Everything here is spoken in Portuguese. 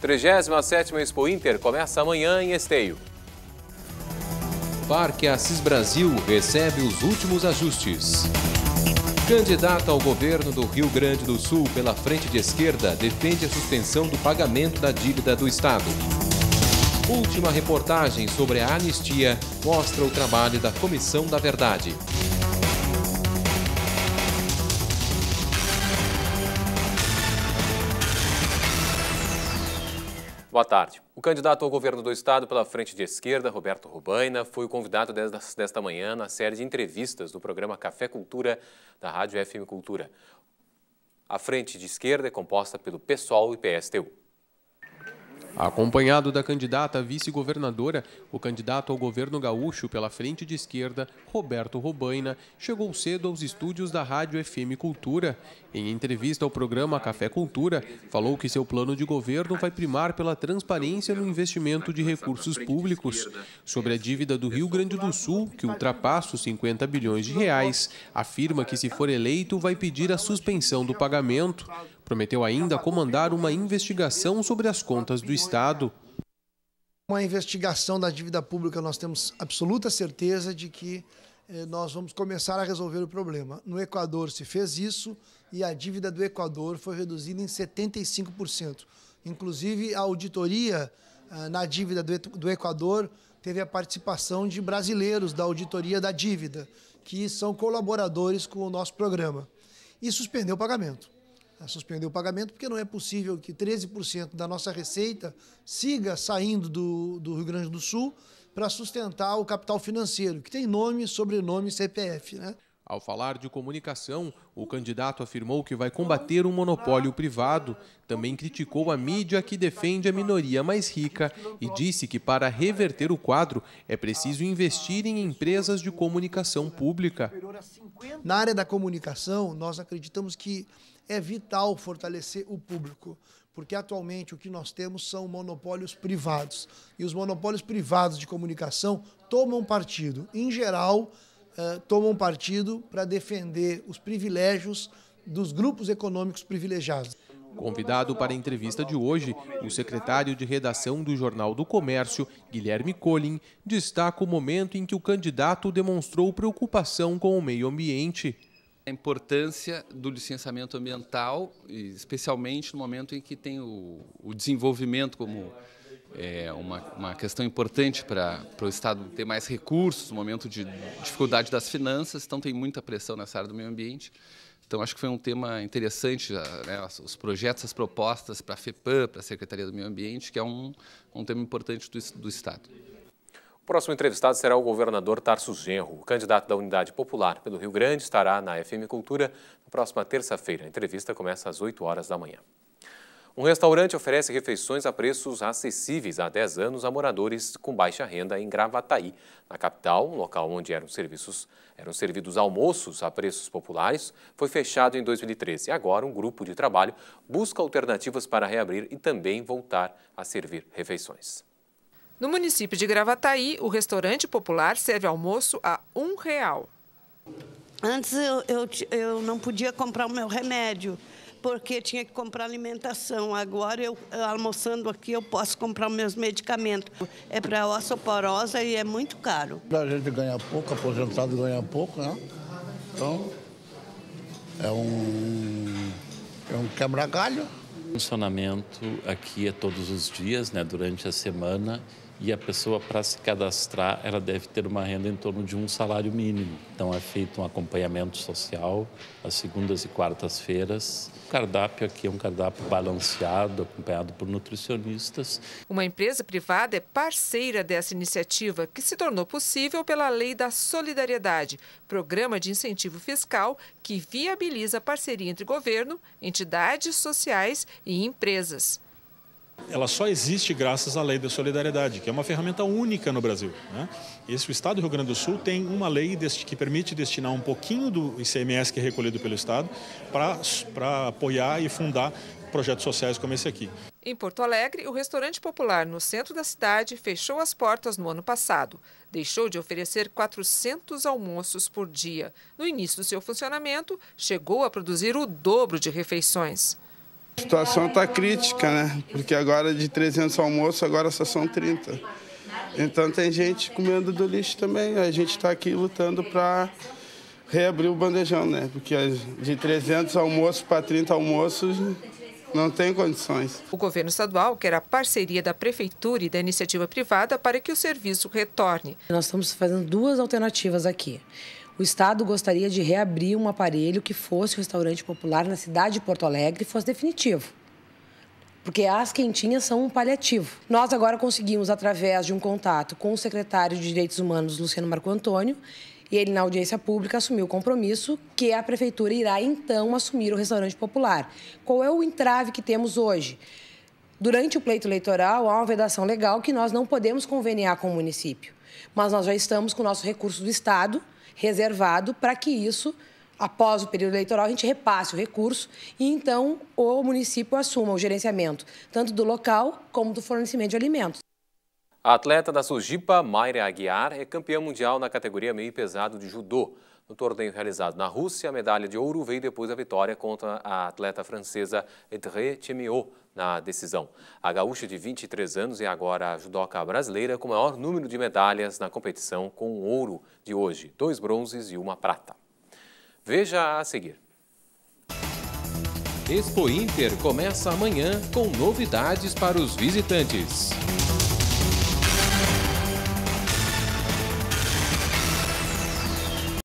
37 Expo Inter começa amanhã em Esteio. Parque Assis Brasil recebe os últimos ajustes. Candidata ao governo do Rio Grande do Sul pela frente de esquerda defende a suspensão do pagamento da dívida do Estado. Última reportagem sobre a anistia mostra o trabalho da Comissão da Verdade. Boa tarde. O candidato ao governo do estado pela frente de esquerda, Roberto Rubaina, foi o convidado desta manhã na série de entrevistas do programa Café Cultura da Rádio FM Cultura. A frente de esquerda é composta pelo PSOL e PSTU. Acompanhado da candidata vice-governadora, o candidato ao governo gaúcho pela frente de esquerda, Roberto Robaina, chegou cedo aos estúdios da Rádio FM Cultura. Em entrevista ao programa Café Cultura, falou que seu plano de governo vai primar pela transparência no investimento de recursos públicos. Sobre a dívida do Rio Grande do Sul, que ultrapassa os 50 bilhões de reais, afirma que se for eleito vai pedir a suspensão do pagamento. Prometeu ainda comandar uma investigação sobre as contas do Estado. Uma investigação da dívida pública, nós temos absoluta certeza de que eh, nós vamos começar a resolver o problema. No Equador se fez isso e a dívida do Equador foi reduzida em 75%. Inclusive, a auditoria eh, na dívida do Equador teve a participação de brasileiros da auditoria da dívida, que são colaboradores com o nosso programa, e suspendeu o pagamento a suspender o pagamento, porque não é possível que 13% da nossa receita siga saindo do, do Rio Grande do Sul para sustentar o capital financeiro, que tem nome, sobrenome CPF. Né? Ao falar de comunicação, o candidato afirmou que vai combater o um monopólio privado. Também criticou a mídia que defende a minoria mais rica e disse que para reverter o quadro é preciso investir em empresas de comunicação pública. Na área da comunicação, nós acreditamos que é vital fortalecer o público, porque atualmente o que nós temos são monopólios privados. E os monopólios privados de comunicação tomam partido, em geral, eh, tomam partido para defender os privilégios dos grupos econômicos privilegiados. Convidado para a entrevista de hoje, o secretário de redação do Jornal do Comércio, Guilherme Collin, destaca o momento em que o candidato demonstrou preocupação com o meio ambiente a importância do licenciamento ambiental, especialmente no momento em que tem o, o desenvolvimento como é, uma, uma questão importante para o Estado ter mais recursos, no momento de dificuldade das finanças, então tem muita pressão nessa área do meio ambiente. Então, acho que foi um tema interessante, né, os projetos, as propostas para a FEPAM, para a Secretaria do Meio Ambiente, que é um, um tema importante do, do Estado. O próximo entrevistado será o governador Tarso Genro. O candidato da Unidade Popular pelo Rio Grande estará na FM Cultura na próxima terça-feira. A entrevista começa às 8 horas da manhã. Um restaurante oferece refeições a preços acessíveis há 10 anos a moradores com baixa renda em Gravataí. Na capital, um local onde eram, serviços, eram servidos almoços a preços populares, foi fechado em 2013. Agora, um grupo de trabalho busca alternativas para reabrir e também voltar a servir refeições. No município de Gravataí, o restaurante popular serve almoço a um real. Antes eu, eu, eu não podia comprar o meu remédio, porque tinha que comprar alimentação. Agora, eu almoçando aqui, eu posso comprar meus medicamentos. É para osteoporose e é muito caro. A gente ganha pouco, aposentado ganha pouco, né? Então, é um, é um quebra-galho. Funcionamento aqui é todos os dias, né? Durante a semana e a pessoa, para se cadastrar, ela deve ter uma renda em torno de um salário mínimo. Então, é feito um acompanhamento social às segundas e quartas-feiras. O cardápio aqui é um cardápio balanceado, acompanhado por nutricionistas. Uma empresa privada é parceira dessa iniciativa, que se tornou possível pela Lei da Solidariedade, programa de incentivo fiscal que viabiliza a parceria entre governo, entidades sociais e empresas ela só existe graças à lei da solidariedade, que é uma ferramenta única no Brasil. Né? Esse, o Estado do Rio Grande do Sul tem uma lei que permite destinar um pouquinho do ICMS que é recolhido pelo Estado para apoiar e fundar projetos sociais como esse aqui. Em Porto Alegre, o restaurante popular no centro da cidade fechou as portas no ano passado. Deixou de oferecer 400 almoços por dia. No início do seu funcionamento, chegou a produzir o dobro de refeições. A situação está crítica, né? Porque agora de 300 almoços agora só são 30. Então tem gente comendo do lixo também. A gente está aqui lutando para reabrir o bandejão, né? Porque de 300 almoços para 30 almoços não tem condições. O governo estadual quer a parceria da prefeitura e da iniciativa privada para que o serviço retorne. Nós estamos fazendo duas alternativas aqui. O Estado gostaria de reabrir um aparelho que fosse restaurante popular na cidade de Porto Alegre e fosse definitivo. Porque as quentinhas são um paliativo. Nós agora conseguimos, através de um contato com o secretário de Direitos Humanos, Luciano Marco Antônio, e ele, na audiência pública, assumiu o compromisso que a prefeitura irá então assumir o restaurante popular. Qual é o entrave que temos hoje? Durante o pleito eleitoral, há uma vedação legal que nós não podemos conveniar com o município. Mas nós já estamos com o nosso recurso do Estado, reservado para que isso, após o período eleitoral, a gente repasse o recurso e então o município assuma o gerenciamento, tanto do local como do fornecimento de alimentos. A atleta da Sujipa, Mayra Aguiar, é campeã mundial na categoria meio pesado de judô. No torneio realizado na Rússia, a medalha de ouro veio depois da vitória contra a atleta francesa Etre Chemiot na decisão. A gaúcha de 23 anos é agora a judoca brasileira com o maior número de medalhas na competição com o ouro de hoje, dois bronzes e uma prata. Veja a seguir. Expo Inter começa amanhã com novidades para os visitantes.